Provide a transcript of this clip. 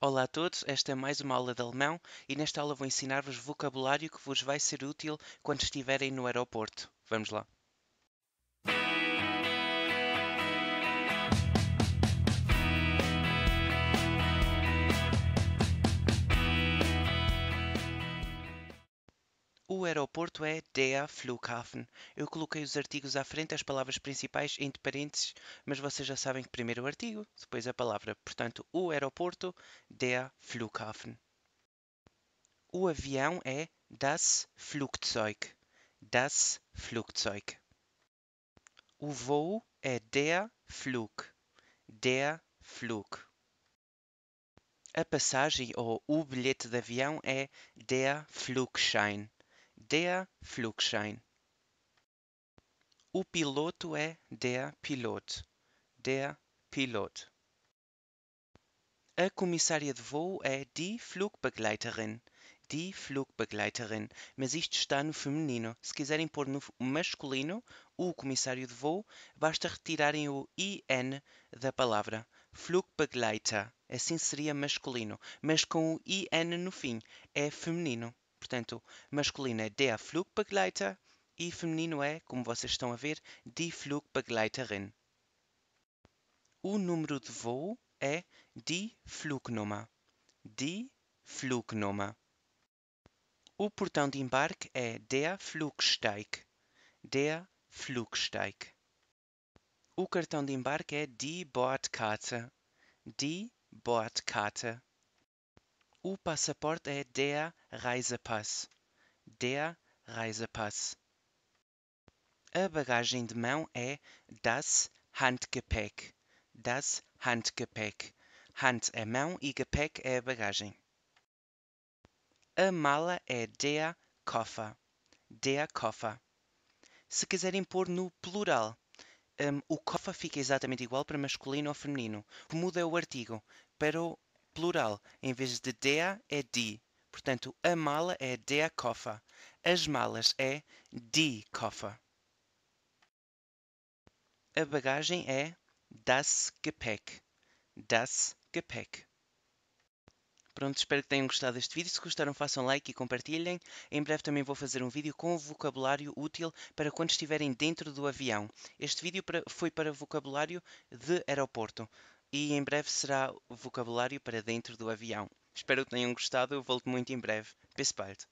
Olá a todos, esta é mais uma aula de alemão e nesta aula vou ensinar-vos vocabulário que vos vai ser útil quando estiverem no aeroporto. Vamos lá! O aeroporto é der Flughafen. Eu coloquei os artigos à frente, as palavras principais entre parênteses, mas vocês já sabem que primeiro o artigo, depois a palavra. Portanto, o aeroporto der Flughafen. O avião é das Flugzeug. Das Flugzeug. O voo é der Flug. Der Flug. A passagem ou o bilhete de avião é der Flugschein der Flugschein. O piloto é der Pilot. Der Pilot. A comissária de voo é die Flugbegleiterin. Die Flugbegleiterin. Mas isto está no feminino. Se quiserem pôr no masculino, o comissário de voo, basta retirarem o IN da palavra. Flugbegleiter. Assim seria masculino. Mas com o IN no fim, é feminino. Portanto, masculino é der Flugbegleiter e feminino é, como vocês estão a ver, die Flugbegleiterin. O número de voo é die Flugnummer. Die Flugnummer. O portão de embarque é der Flugsteig. Der Flugsteig. O cartão de embarque é die Bordkarte. Die Bordkarte. O passaporte é der Reisepass. Der Reisepass. A bagagem de mão é das Handgepäck. Das Handgepäck. Hand é mão e Gepäck é bagagem. A mala é der Koffer. Der Koffer. Se quiserem pôr no plural, um, o Koffer fica exatamente igual para masculino ou feminino. muda é o artigo. Para o plural. Em vez de dea, é di. Portanto, a mala é dea cofa. As malas é di cofa. A bagagem é das Gepäck. Das Gepäck. Pronto, espero que tenham gostado deste vídeo. Se gostaram, façam like e compartilhem. Em breve também vou fazer um vídeo com vocabulário útil para quando estiverem dentro do avião. Este vídeo foi para vocabulário de aeroporto e em breve será o vocabulário para dentro do avião. Espero que tenham gostado, eu volto muito em breve. Peace out.